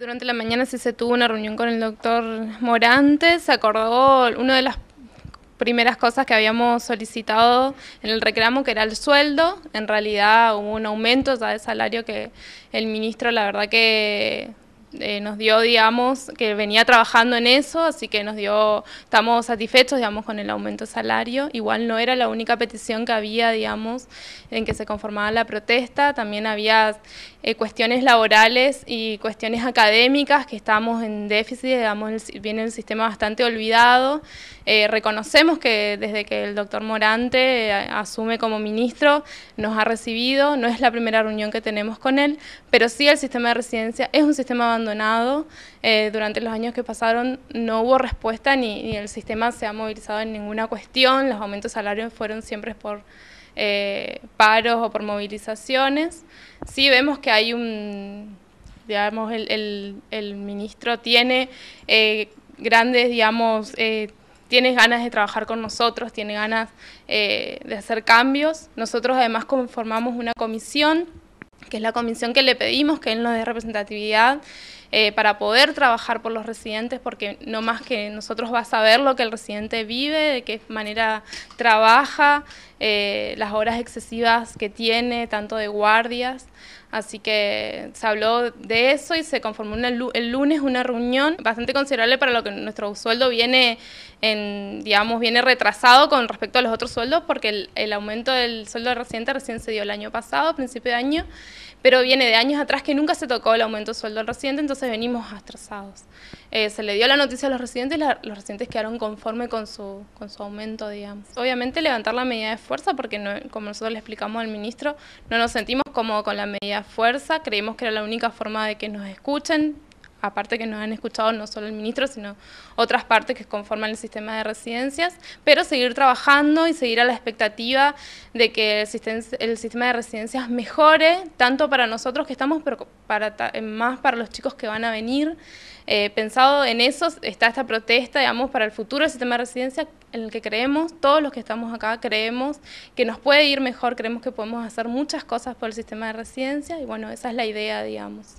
Durante la mañana sí se tuvo una reunión con el doctor Morante, se acordó una de las primeras cosas que habíamos solicitado en el reclamo, que era el sueldo. En realidad hubo un aumento ya de salario que el ministro, la verdad que eh, nos dio, digamos, que venía trabajando en eso, así que nos dio, estamos satisfechos, digamos, con el aumento de salario. Igual no era la única petición que había, digamos, en que se conformaba la protesta, también había eh, cuestiones laborales y cuestiones académicas que estamos en déficit, digamos, viene el sistema bastante olvidado. Eh, reconocemos que desde que el doctor Morante asume como ministro, nos ha recibido, no es la primera reunión que tenemos con él, pero sí el sistema de residencia es un sistema abandonado. Eh, durante los años que pasaron no hubo respuesta ni, el sistema se ha movilizado en ninguna cuestión. Los aumentos salarios fueron siempre por eh, paros o por movilizaciones. Sí vemos que hay un, digamos, el, el, ministro tiene eh, grandes, digamos, tiene ganas de trabajar con nosotros, tiene ganas de hacer cambios. Nosotros además conformamos una comisión que es la comisión que le pedimos que él nos dé representatividad eh, para poder trabajar por los residentes, porque no más que nosotros va a saber lo que el residente vive, de qué manera trabaja, eh, las horas excesivas que tiene, tanto de guardias. Así que se habló de eso y se conformó el lunes una reunión bastante considerable para lo que nuestro sueldo viene, en, digamos, viene retrasado con respecto a los otros sueldos, porque el, aumento del sueldo reciente recién se dio el año pasado, a principio de año, pero viene de años atrás que nunca se tocó el aumento del sueldo reciente, entonces venimos atrasados. Eh, se le dio la noticia a los residentes, y los residentes quedaron conforme con su, con su aumento, digamos. Obviamente levantar la medida de fuerza porque, como nosotros le explicamos al ministro, no nos sentimos cómodos con la medida fuerza, Creímos que era la única forma de que nos escuchen, aparte que nos han escuchado no solo el ministro, sino otras partes que conforman el sistema de residencias, pero seguir trabajando y seguir a la expectativa de que el, sistema de residencias mejore, tanto para nosotros que estamos, pero para, más para los chicos que van a venir. Eh, pensado en eso está esta protesta, digamos, para el futuro del sistema de residencia en el que creemos, todos los que estamos acá creemos que nos puede ir mejor, creemos que podemos hacer muchas cosas por el sistema de residencia y bueno, esa es la idea, digamos.